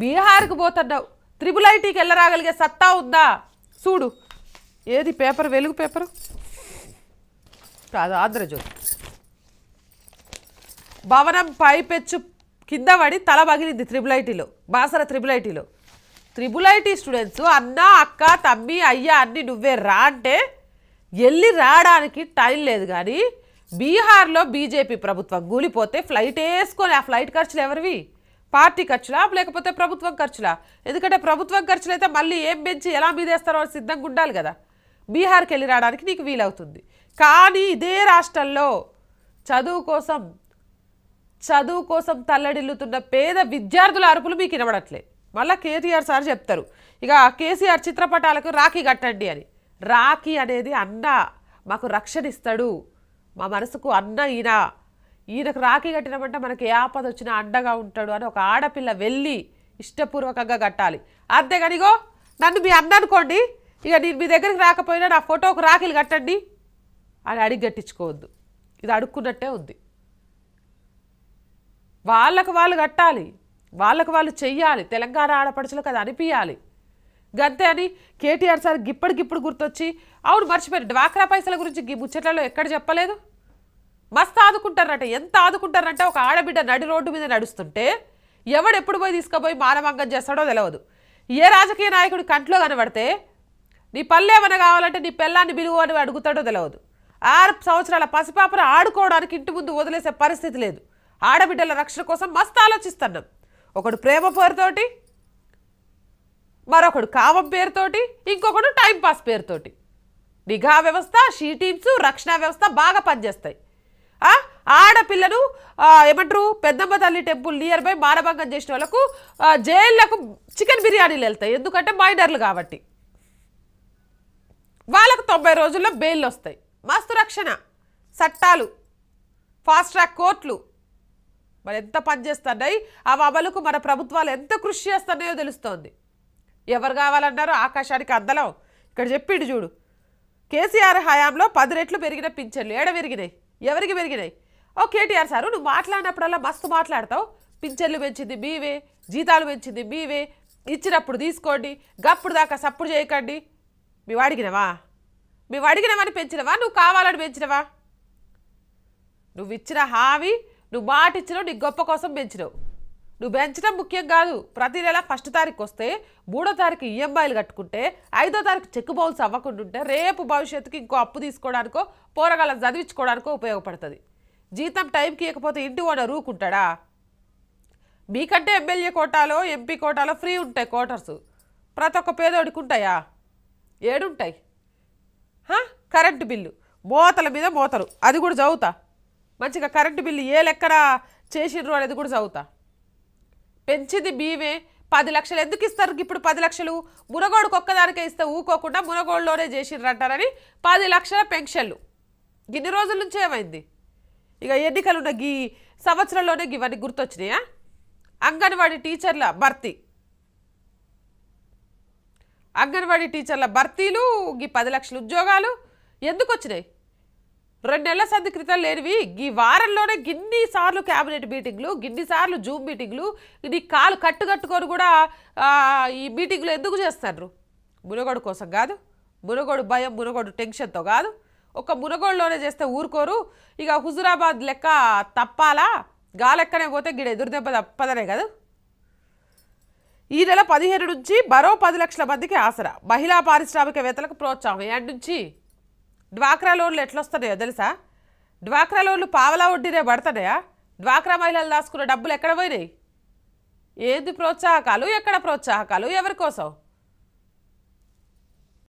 బీహార్కి పోతున్నావు త్రిబుల్ ఐటీకి వెళ్ళరాగలిగే సత్తా ఉందా చూడు ఏది పేపర్ వెలుగు పేపరు కాదు ఆంధ్రజ్యోతి భవనం పైపెచ్చు కింద పడి తల పగిలింది త్రిబుల్ ఐటీలో బాసర త్రిబుల్ ఐటీలో త్రిబుల్ ఐటీ స్టూడెంట్స్ అన్న అక్క తమ్మి అయ్యా అన్ని నువ్వే రా అంటే వెళ్ళి రావడానికి టైం లేదు కానీ బీహార్లో బీజేపీ ప్రభుత్వం కూలిపోతే ఫ్లైట్ వేసుకొని ఆ ఫ్లైట్ ఖర్చులు ఎవరివి పార్టీ ఖర్చులా లేకపోతే ప్రభుత్వం ఖర్చులా ఎందుకంటే ప్రభుత్వం ఖర్చులు అయితే మళ్ళీ ఏం పెంచి ఎలా మీదేస్తారో సిద్ధంగా ఉండాలి కదా బీహార్కి వెళ్ళి రావడానికి నీకు వీలవుతుంది కానీ ఇదే రాష్ట్రంలో చదువు కోసం చదువు కోసం తల్లడిల్లుతున్న పేద విద్యార్థుల అరుపులు మీకు వినబడట్లే మళ్ళీ కేటీఆర్ సార్ చెప్తారు ఇక కేసీఆర్ చిత్రపటాలకు రాఖీ కట్టండి అని రాఖీ అనేది అన్న మాకు రక్షణ ఇస్తాడు మా మనసుకు అన్న ఈయన ఈయనకు రాఖీ కట్టినమంటే మనకి ఏ ఆపద వచ్చినా అండగా ఉంటాడు అని ఒక ఆడపిల్ల వెళ్ళి ఇష్టపూర్వకంగా కట్టాలి అంతేగానిగో నన్ను మీ అన్న అనుకోండి ఇక నేను మీ దగ్గరికి రాకపోయినా నా ఫోటోకు రాఖీలు కట్టండి అని అడిగి కట్టించుకోవద్దు ఇది అడుక్కున్నట్టే ఉంది వాళ్ళకు వాళ్ళు కట్టాలి వాళ్ళకు వాళ్ళు చెయ్యాలి తెలంగాణ ఆడపడుచులకు అది అనిపించాలి గంతే అని కేటీఆర్ సార్ గిప్పటికిప్పుడు గుర్తొచ్చి అవును మర్చిపోయారు డ్వాక్రా పైసల గురించి ముచ్చట్లలో ఎక్కడ చెప్పలేదు మస్తు ఆదుకుంటారట ఎంత ఆదుకుంటారంటే ఒక ఆడబిడ్డ నడి రోడ్డు మీద నడుస్తుంటే ఎవడు ఎప్పుడు పోయి తీసుకుపోయి మానభంగం చేస్తాడో తెలియదు ఏ రాజకీయ నాయకుడు కంట్లో కనబడితే నీ పల్లె ఏమైనా కావాలంటే నీ పిల్లాన్ని బిలువు అని అడుగుతాడో తెలియదు ఆరు సంవత్సరాల పసిపాపను ఆడుకోవడానికి ఇంటి ముందు వదిలేసే పరిస్థితి లేదు ఆడబిడ్డల రక్షణ కోసం మస్తు ఆలోచిస్తున్నాం ఒకడు ప్రేమ పేరుతోటి మరొకడు కామం పేరుతోటి ఇంకొకడు టైంపాస్ పేరుతోటి నిఘా వ్యవస్థ షీ టీమ్స్ రక్షణ వ్యవస్థ బాగా పనిచేస్తాయి ఆడపిల్లను ఏమంటారు పెద్దమ్మ తల్లి టెంపుల్ నియర్ బై మానభంగం చేసిన వాళ్ళకు జైళ్ళకు చికెన్ బిర్యానీలు వెళ్తాయి ఎందుకంటే మైనర్లు కాబట్టి వాళ్ళకు తొంభై రోజుల్లో బెయిల్లు వస్తాయి మస్తు రక్షణ చట్టాలు ఫాస్ట్ ట్రాక్ కోర్టులు మరి ఎంత పనిచేస్తున్నాయి ఆ అమలుకు మన ప్రభుత్వాలు ఎంత కృషి చేస్తున్నాయో తెలుస్తోంది ఎవరు కావాలన్నారో ఆకాశానికి అందలం ఇక్కడ చెప్పిండు చూడు కేసీఆర్ హయాంలో పది రెట్లు పెరిగిన పింఛన్లు ఏడ పెరిగినాయి ఎవరికి పెరిగినాయి ఓ కేటీఆర్ సారు నువ్వు మాట్లాడినప్పుడల్లా మస్తు మాట్లాడతావు పింఛన్లు పెంచింది మీవే జీతాలు పెంచింది మీవే ఇచ్చినప్పుడు తీసుకోండి గప్పుడు దాకా సప్పుడు చేయకండి మేము అడిగినవా మేము అడిగినవని పెంచినవా నువ్వు కావాలని పెంచినవా నువ్వు ఇచ్చిన హావి నువ్వు మాట ఇచ్చినావు నీ గొప్ప కోసం పెంచినావు నువ్వు పెంచడం ముఖ్యం కాదు ప్రతి నెల ఫస్ట్ తారీఖు వస్తే మూడో తారీఖు ఈఎంఐలు కట్టుకుంటే ఐదో తారీఖు చెక్ బౌన్స్ అవ్వకుండా ఉంటే రేపు భవిష్యత్తుకి ఇంకో అప్పు తీసుకోవడానికో పోరగాల చదివించుకోవడానికో ఉపయోగపడుతుంది జీతం టైంకి ఇవ్వకపోతే ఇంటి ఓనర్ ఊకుంటాడా మీకంటే ఎమ్మెల్యే కోటాలో ఎంపీ కోటాలో ఫ్రీ ఉంటాయి కోటర్స్ ప్రతి ఒక్క పేదోడికి ఉంటాయా ఏడుంటాయి కరెంటు బిల్లు మోతల మీద మోతలు అది కూడా చదువుతా మంచిగా కరెంటు బిల్లు ఏ లెక్కన చేసినారు అనేది కూడా చదువుతా పెంచింది బీమే పది లక్షలు ఎందుకు ఇస్తారు ఇప్పుడు పది లక్షలు మునగోడుకు ఒక్కదానికే ఇస్తే ఊకోకుండా మునగోడులోనే చేసిండ్రంటారని పది లక్షల పెన్షన్లు ఇన్ని రోజుల నుంచి ఏమైంది ఇక ఎన్నికలున్న గీ సంవత్సరంలోనే ఇవన్నీ గుర్తొచ్చినాయా అంగన్వాడీ టీచర్ల భర్తీ అంగన్వాడీ టీచర్ల భర్తీలు ఈ పది లక్షల ఉద్యోగాలు ఎందుకు వచ్చినాయి రెండు నెలల సంధి క్రితం లేనివి ఈ వారంలోనే గిన్ని సార్లు క్యాబినెట్ మీటింగ్లు గిన్ని సార్లు జూమ్ మీటింగ్లు ఇది కాలు కట్టుకట్టుకొని కూడా ఈ మీటింగ్లు ఎందుకు చేస్తారు మునగోడు కోసం కాదు మునగోడు భయం మునగోడు టెన్షన్తో కాదు ఒక మునగోడులోనే చేస్తే ఊరుకోరు ఇక హుజురాబాద్ లెక్క తప్పాలా గాలెక్కనే పోతే గిడ ఎదురు దెబ్బ తప్పదనే కదా ఈ నెల పదిహేను నుంచి మరో పది లక్షల మందికి ఆసరా మహిళా పారిశ్రామికవేత్తలకు ప్రోత్సాహం ఏడు నుంచి డ్వాక్రా లోన్లు ఎట్లొస్తున్నాయో తెలుసా డ్వాక్రా లోన్లు పావలా వడ్డీనే పడుతున్నాయా డ్వాక్రా మహిళలు దాచుకున్న డబ్బులు ఎక్కడ పోయినాయి ఏది ప్రోత్సాహకాలు ఎక్కడ ప్రోత్సాహకాలు ఎవరి కోసం